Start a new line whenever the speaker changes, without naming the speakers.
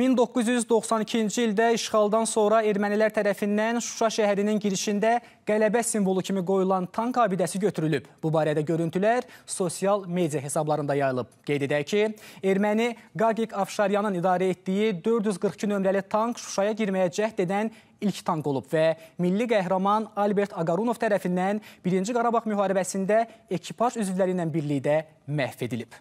1992-ci ildə işğaldan sonra ermənilər tərəfindən Şuşa şəhərinin girişində qələbə simvolu kimi qoyulan tank abidəsi götürülüb. Bu barədə görüntülər sosial media hesablarında yayılıb. Qeyd edək ki, erməni Qagiq Afşaryanın idarə etdiyi 442 nömrəli tank Şuşaya girməyə cəhd edən ilk tank olub və milli qəhrəman Albert Aqarunov tərəfindən 1-ci Qarabağ müharibəsində ekipaj üzvləri ilə
birlikdə
məhv edilib.